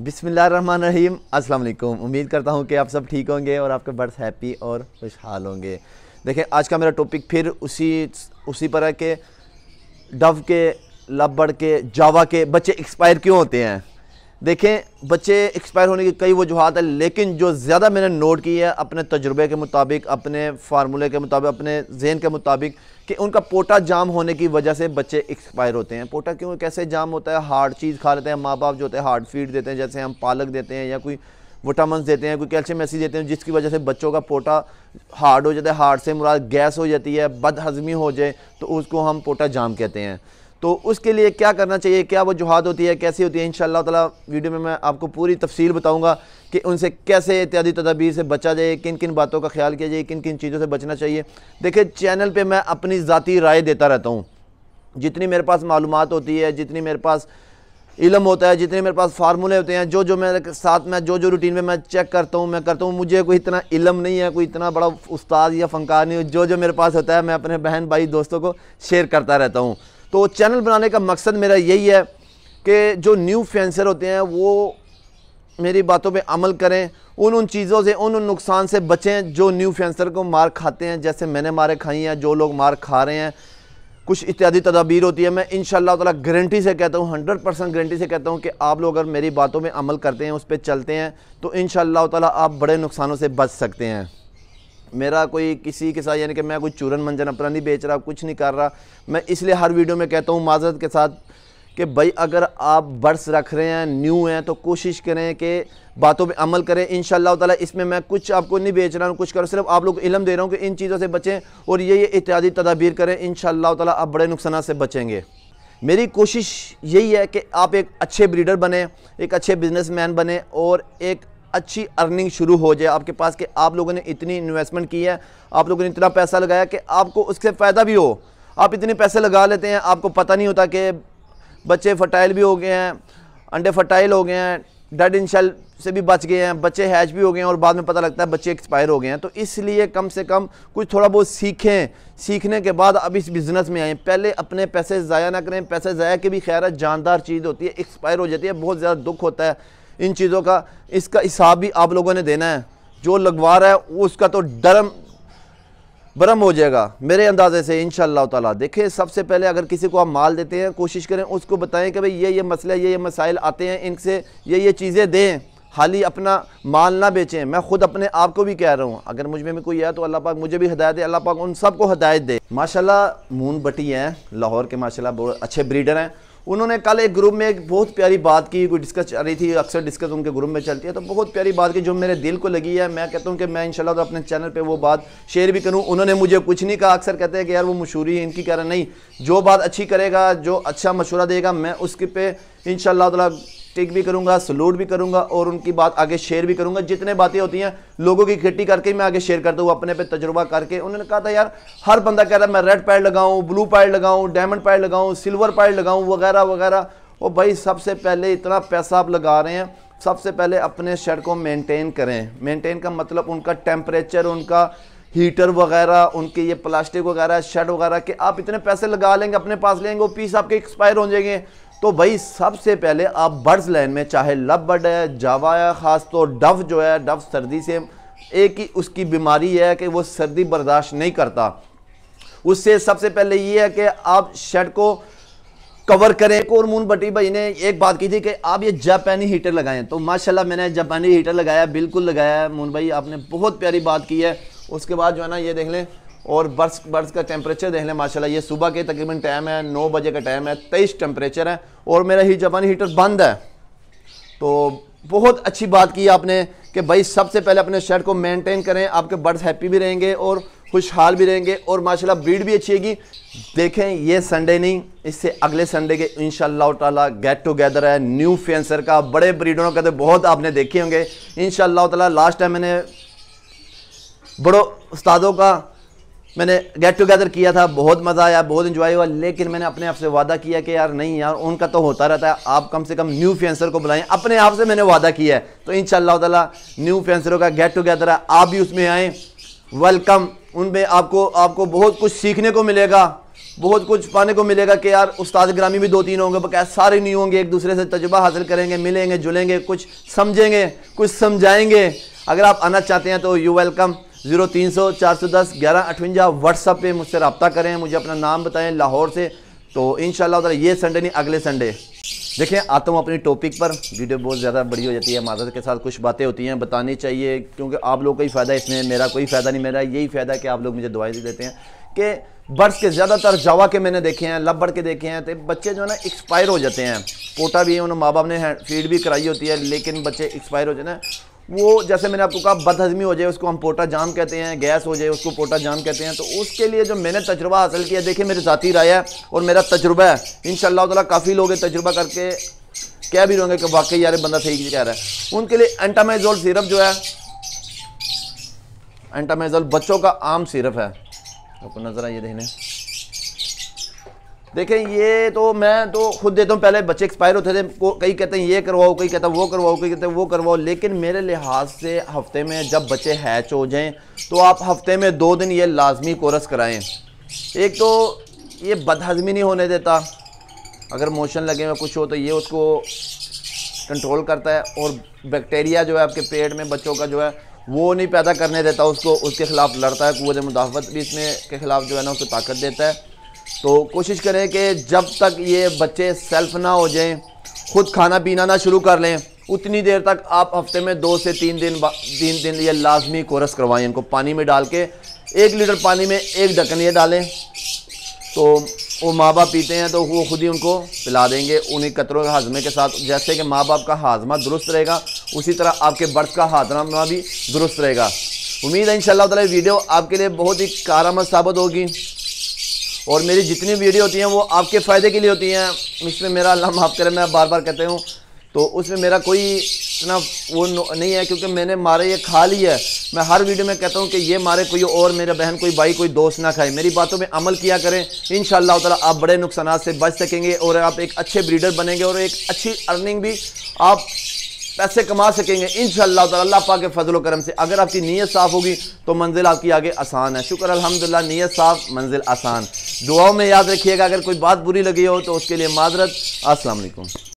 रहीम अस्सलाम उम्मीद करता हूँ कि आप सब ठीक होंगे और आपके बर्थ हैप्पी और खुशहाल होंगे देखिए आज का मेरा टॉपिक फिर उसी उसी पर है कि डव के लबड़ के जावा के बच्चे एक्सपायर क्यों होते हैं देखें बच्चे एक्सपायर होने की कई वजूहत है लेकिन जो ज़्यादा मैंने नोट की है अपने तजुर्बे के मुताबिक अपने फार्मूले के मुताबिक अपने जेन के मुताबिक कि उनका पोटा जाम होने की वजह से बच्चे एक्सपायर होते हैं पोटा क्यों कैसे जाम होता है हार्ड चीज़ खा लेते हैं माँ बाप जो होते हैं हार्ड फीड देते हैं जैसे हम पालक देते हैं या कोई विटामिन देते हैं कोई कैल्शियम ऐसी देते हैं जिसकी वजह से बच्चों का पोटा हार्ड हो जाता है हार्ड से मुराद गैस हो जाती है बदहजमी हो जाए तो उसको हम पोटा जाम कहते हैं तो उसके लिए क्या करना चाहिए क्या वजूहत होती है कैसी होती है इन तला वीडियो में मैं आपको पूरी तफसील बताऊँगा कि उनसे कैसे इत्यादि तदाबीर से बचा जाए किन किन बातों का ख्याल किया जाए किन किन चीज़ों से बचना चाहिए देखिए चैनल पर मैं अपनी ज़ाती राय देता रहता हूँ जितनी मेरे पास मालूम होती है जितनी मेरे पास इलम होता है जितने मेरे पास फार्मूले होते हैं जो जो मेरे साथ में जो जो रूटीन में मैं चेक करता हूँ मैं करता हूँ मुझे कोई इतना इलम नहीं है कोई इतना बड़ा उस्ताद या फ़नकार नहीं जो जो मेरे पास होता है मैं अपने बहन भाई दोस्तों को शेयर करता रहता हूँ तो चैनल बनाने का मकसद मेरा यही है कि जो न्यू फैंसर होते हैं वो मेरी बातों पे अमल करें उन उन चीज़ों से उन उन नुकसान से बचें जो न्यू फैंसर को मार खाते हैं जैसे मैंने मारे खाई हैं जो लोग मार खा रहे हैं कुछ इत्यादि तदाबीर होती है मैं इन ताला गारंटी से कहता हूँ हंड्रेड परसेंट गारंटी से कहता हूँ कि आप लोग अगर मेरी बातों में अमल करते हैं उस पर चलते हैं तो इन ताला आप बड़े नुकसानों से बच सकते हैं मेरा कोई किसी के साथ यानी कि मैं कोई चूरन मंजन अपना नहीं बेच रहा कुछ नहीं कर रहा मैं इसलिए हर वीडियो में कहता हूँ माजरत के साथ कि भाई अगर आप बर्ड्स रख रहे हैं न्यू हैं तो कोशिश करें कि बातों पे अमल करें इन ताला इसमें मैं कुछ आपको नहीं बेच रहा हूँ कुछ करो सिर्फ आप लोग इलम दे रहा हूँ कि इन चीज़ों से बचें और ये ये इत्यादि तदाबीर करें इन ताला आप बड़े नुकसान से बचेंगे मेरी कोशिश यही है कि आप एक अच्छे ब्रीडर बने एक अच्छे बिजनेसमैन बने और एक अच्छी अर्निंग शुरू हो जाए आपके पास कि आप लोगों ने इतनी इन्वेस्टमेंट की है आप लोगों ने इतना पैसा लगाया कि आपको उससे फ़ायदा भी हो आप इतने पैसे लगा लेते हैं आपको पता नहीं होता कि बच्चे फर्टाइल भी हो गए हैं अंडे फर्टाइल हो गए हैं डेड इन शेल से भी बच गए हैं बच्चे हैच भी हो गए हैं और बाद में पता लगता है बच्चे एक्सपायर हो गए हैं तो इसलिए कम से कम कुछ थोड़ा बहुत सीखें सीखने के बाद अब इस बिज़नेस में आएँ पहले अपने पैसे ज़ाया ना करें पैसे ज़ाया के भी खैर जानदार चीज़ होती है एक्सपायर हो जाती है बहुत ज़्यादा दुख होता है इन चीज़ों का इसका हिसाब भी आप लोगों ने देना है जो लगवा रहा है उसका तो डरम बरम हो जाएगा मेरे अंदाजे से इन ताला देखें सबसे पहले अगर किसी को आप माल देते हैं कोशिश करें उसको बताएं कि भाई ये ये मसले ये ये मसाइल आते हैं इनसे ये ये चीज़ें दें हाली अपना माल ना बेचें मैं खुद अपने आप को भी कह रहा हूँ अगर मुझ में भी कोई है तो अल्लाह पाक मुझे भी हदायत दे अल्लाह पाक उन सबको हदायत दे माशाल्लाह मून बटी हैं लाहौर के माशाल्लाह बहुत अच्छे ब्रीडर हैं उन्होंने कल एक ग्रुप में एक बहुत प्यारी बात की कोई डिस्कस चल रही थी अक्सर डिस्कस उनके ग्रुप में चलती है तो बहुत प्यारी बात की जो मेरे दिल को लगी है मैं कहता हूँ कि मैं इंशाल्लाह तो अपने चैनल पर वो बात शेयर भी करूँ उन्होंने मुझे कुछ नहीं कहा अक्सर कहते हैं कि यार वो मशहूरी इनकी कह रहे नहीं जो बात अच्छी करेगा जो अच्छा मशूरा देगा मैं उसके पे इन शाह टिक भी करूंगा सलूट भी करूंगा और उनकी बात आगे शेयर भी करूंगा जितने बातें होती हैं लोगों की खेती करके मैं आगे शेयर करता हूँ अपने पे तजुर्बा करके उन्होंने कहा था यार हर बंदा कह रहा है मैं रेड पैड लगाऊँ ब्लू पैड लगाऊँ डायमंड पैड लगाऊँ सिल्वर पैड लगाऊँ वगैरह वगैरह और भाई सबसे पहले इतना पैसा आप लगा रहे हैं सबसे पहले अपने शर्ट को मेनटेन करें मेनटेन का मतलब उनका टेम्परेचर उनका हीटर वगैरह उनके ये प्लास्टिक वगैरह शर्ट वगैरह के आप इतने पैसे लगा लेंगे अपने पास लेंगे वो पीस आपके एक्सपायर हो जाएंगे तो भाई सबसे पहले आप बर्ड्स लाइन में चाहे लव बर्ड है जावा है ख़ास तो डव जो है डव सर्दी से एक ही उसकी बीमारी है कि वो सर्दी बर्दाश्त नहीं करता उससे सबसे पहले ये है कि आप शेड को कवर करें मून बटी भाई ने एक बात की थी कि आप ये जापानी हीटर लगाएं तो माशाल्लाह मैंने जापानी हीटर लगाया बिल्कुल लगाया है मून भाई आपने बहुत प्यारी बात की है उसके बाद जो है ना ये देख लें और बर्स बर्स का टेम्परेचर देख लें माशाल्लाह ये सुबह के तकरीबन टाइम है नौ बजे का टाइम है तेईस टेम्परेचर है और मेरा ही जबान हीटर बंद है तो बहुत अच्छी बात की आपने कि भाई सबसे पहले अपने शर्ट को मेनटेन करें आपके बर्ड्स हैप्पी भी रहेंगे और खुशहाल भी रहेंगे और माशाल्लाह ब्रीड भी अच्छी होगी देखें ये संडे नहीं इससे अगले संडे के इन ताला गेट टुगेदर है न्यू फेंसर का बड़े ब्रीडरों का तो बहुत आपने देखे होंगे इन ताला लास्ट टाइम मैंने बड़ों उस्तादों का मैंने गेट टुगेदर किया था बहुत मज़ा आया बहुत इन्जॉय हुआ लेकिन मैंने अपने आप से वादा किया कि यार नहीं यार उनका तो होता रहता है आप कम से कम न्यू फेंसर को बुलाएं अपने आप से मैंने वादा किया है तो इन ताला न्यू फैंसरों का गेट टुगेदर है आप भी उसमें आएँ वेलकम उनमें आपको आपको बहुत कुछ सीखने को मिलेगा बहुत कुछ पाने को मिलेगा कि यार उस्ताद ग्रामी भी दो तीन होंगे बकाया सारे नहीं होंगे एक दूसरे से तजुबा हासिल करेंगे मिलेंगे जुलेंगे कुछ समझेंगे कुछ समझाएंगे अगर आप आना चाहते हैं तो यू वेलकम जीरो तीन सौ चार सौ दस ग्यारह अठवंजा व्हाट्सअप पर मुझसे रबता करें मुझे अपना नाम बताएं लाहौर से तो इन शाला ये संडे नहीं अगले संडे देखें आता हूँ अपनी टॉपिक पर वीडियो बहुत ज़्यादा बड़ी हो जाती है माजर के साथ कुछ बातें होती हैं बतानी चाहिए क्योंकि आप लोग का ही फ़ायदा इसमें मेरा कोई फ़ायदा नहीं मेरा यही फ़ायदा है कि आप लोग मुझे दुआएं दे देते हैं कि बर्ड्स के ज़्यादातर जावा के मैंने देखे हैं लबड़ के देखे हैं तो बच्चे जो है ना एक्सपायर हो जाते हैं पोटा भी है उन्होंने माँ बाप ने फीड भी कराई होती है लेकिन बच्चे एक्सपायर हो जाते हैं वो जैसे मैंने आपको कहा बदहजमी हो जाए उसको हम पोटा जाम कहते हैं गैस हो जाए उसको पोटा जाम कहते हैं तो उसके लिए जो मैंने तजुर्बा हासिल किया देखिए मेरी ज़ाती राय है और मेरा तजुर्बा है इन ताला काफ़ी लोग तजुर्बा करके कह भी रहेंगे कि वाकई यार बंदा सही कह रहा है उनके लिए एंटामाइजोल सिरप जो है एंटामाइजोल बच्चों का आम सिरप है आपको नज़र आइए देखने देखें ये तो मैं तो खुद देता हूँ पहले बच्चे एक्सपायर होते थे कई कहते हैं ये करवाओ कई कहता वो करवाओ कई कहते हैं वो करवाओ लेकिन मेरे लिहाज से हफ्ते में जब बच्चे हैच हो जाएं तो आप हफ्ते में दो दिन ये लाजमी कोर्स कराएं एक तो ये बदहजमी नहीं होने देता अगर मोशन लगे हुए कुछ हो तो ये उसको कंट्रोल करता है और बैक्टीरिया जो है आपके पेट में बच्चों का जो है वो नहीं पैदा करने देता उसको उसके ख़िलाफ़ लड़ता है कुत मुदाफ़त भी इसमें के ख़िलाफ़ जो है ना उसको ताकत देता है तो कोशिश करें कि जब तक ये बच्चे सेल्फ ना हो जाएं खुद खाना पीना ना शुरू कर लें उतनी देर तक आप हफ्ते में दो से तीन दिन तीन दिन ये लाजमी कोरस करवाएं इनको पानी में डाल के एक लीटर पानी में एक ढक्कन ये डालें तो वो माँ बाप पीते हैं तो वो खुद ही उनको पिला देंगे उन्हीं कतरों के हाजमे के साथ जैसे कि माँ बाप का हाजमा दुरुस्त रहेगा उसी तरह आपके बर्थ का हाजमा भी दुरुस्त रहेगा उम्मीद है इन शाला वीडियो आपके लिए बहुत ही कारामद साबित होगी और मेरी जितनी वीडियो होती हैं वो आपके फ़ायदे के लिए होती हैं इसमें मेरा अल्लाह माफ़ करे मैं बार बार कहते हूँ तो उसमें मेरा कोई इतना वो नहीं है क्योंकि मैंने मारे ये खा ली है मैं हर वीडियो में कहता हूँ कि ये मारे कोई और मेरा बहन कोई भाई कोई दोस्त ना खाए मेरी बातों में अमल किया करें इन ताला आप बड़े नुकसान से बच सकेंगे और आप एक अच्छे ब्रीडर बनेंगे और एक अच्छी अर्निंग भी आप पैसे कमा सकेंगे इन अल्लाह पा के फजल करम से अगर आपकी नीयत साफ़ होगी तो मंजिल आपकी आगे आसान है शुक्र अलहमदिल्ला नीयत साफ़ मंजिल आसान दुआओं में याद रखिएगा अगर कोई बात बुरी लगी हो तो उसके लिए माजरत असलकुम